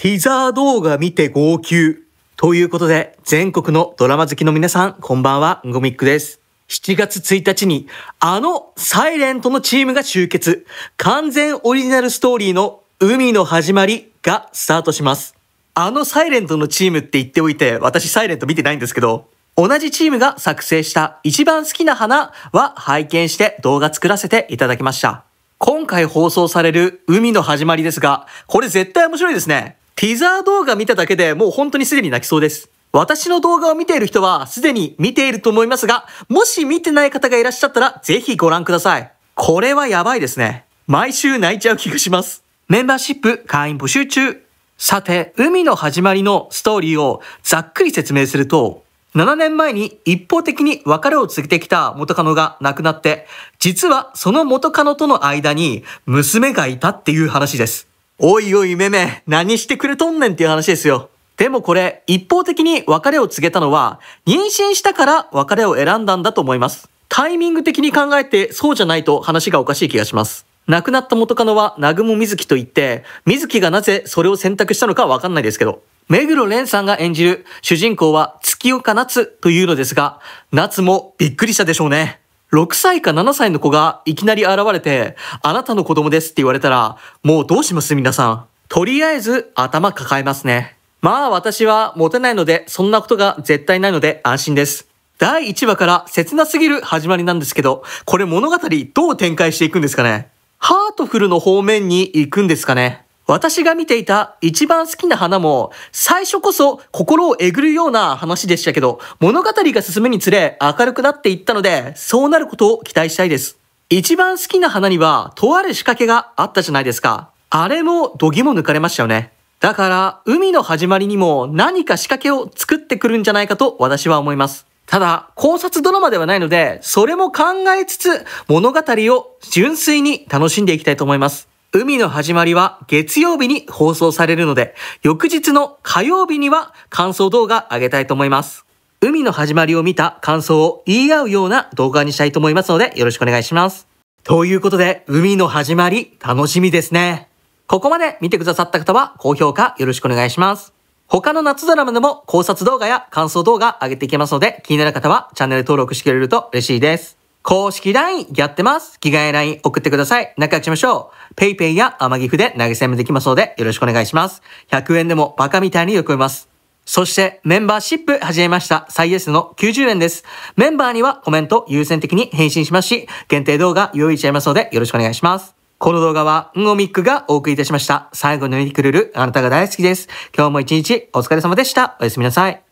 ティザー動画見て号泣。ということで、全国のドラマ好きの皆さん、こんばんは、ゴミックです。7月1日に、あの、サイレントのチームが集結。完全オリジナルストーリーの海の始まりがスタートします。あのサイレントのチームって言っておいて、私サイレント見てないんですけど、同じチームが作成した一番好きな花は拝見して動画作らせていただきました。今回放送される海の始まりですが、これ絶対面白いですね。ティザー動画見ただけでもう本当にすでに泣きそうです。私の動画を見ている人はすでに見ていると思いますが、もし見てない方がいらっしゃったらぜひご覧ください。これはやばいですね。毎週泣いちゃう気がします。メンバーシップ会員募集中。さて、海の始まりのストーリーをざっくり説明すると、7年前に一方的に別れを告げてきた元カノが亡くなって、実はその元カノとの間に娘がいたっていう話です。おいおいめめ、何してくれとんねんっていう話ですよ。でもこれ、一方的に別れを告げたのは、妊娠したから別れを選んだんだと思います。タイミング的に考えてそうじゃないと話がおかしい気がします。亡くなった元カノは、南雲瑞希と言って、瑞希がなぜそれを選択したのかわかんないですけど、目黒蓮さんが演じる主人公は月岡夏というのですが、夏もびっくりしたでしょうね。6歳か7歳の子がいきなり現れて、あなたの子供ですって言われたら、もうどうします皆さん。とりあえず頭抱えますね。まあ私はモテないので、そんなことが絶対ないので安心です。第1話から切なすぎる始まりなんですけど、これ物語どう展開していくんですかねハートフルの方面に行くんですかね私が見ていた一番好きな花も、最初こそ心をえぐるような話でしたけど、物語が進むにつれ明るくなっていったので、そうなることを期待したいです。一番好きな花には、とある仕掛けがあったじゃないですか。あれも度肝抜かれましたよね。だから、海の始まりにも何か仕掛けを作ってくるんじゃないかと私は思います。ただ、考察ドラマではないので、それも考えつつ、物語を純粋に楽しんでいきたいと思います。海の始まりは月曜日に放送されるので、翌日の火曜日には感想動画あげたいと思います。海の始まりを見た感想を言い合うような動画にしたいと思いますので、よろしくお願いします。ということで、海の始まり、楽しみですね。ここまで見てくださった方は、高評価よろしくお願いします。他の夏ドラマでも考察動画や感想動画上げていきますので、気になる方はチャンネル登録してくれると嬉しいです。公式 LINE やってます。着替え LINE 送ってください。仲良くしましょう。PayPay や天岐阜で投げ銭もできますので、よろしくお願いします。100円でもバカみたいに喜びます。そしてメンバーシップ始めました。最安の90円です。メンバーにはコメント優先的に返信しますし、限定動画用意しちゃいますので、よろしくお願いします。この動画は、んごみっくがお送りいたしました。最後に見てくれるあなたが大好きです。今日も一日お疲れ様でした。おやすみなさい。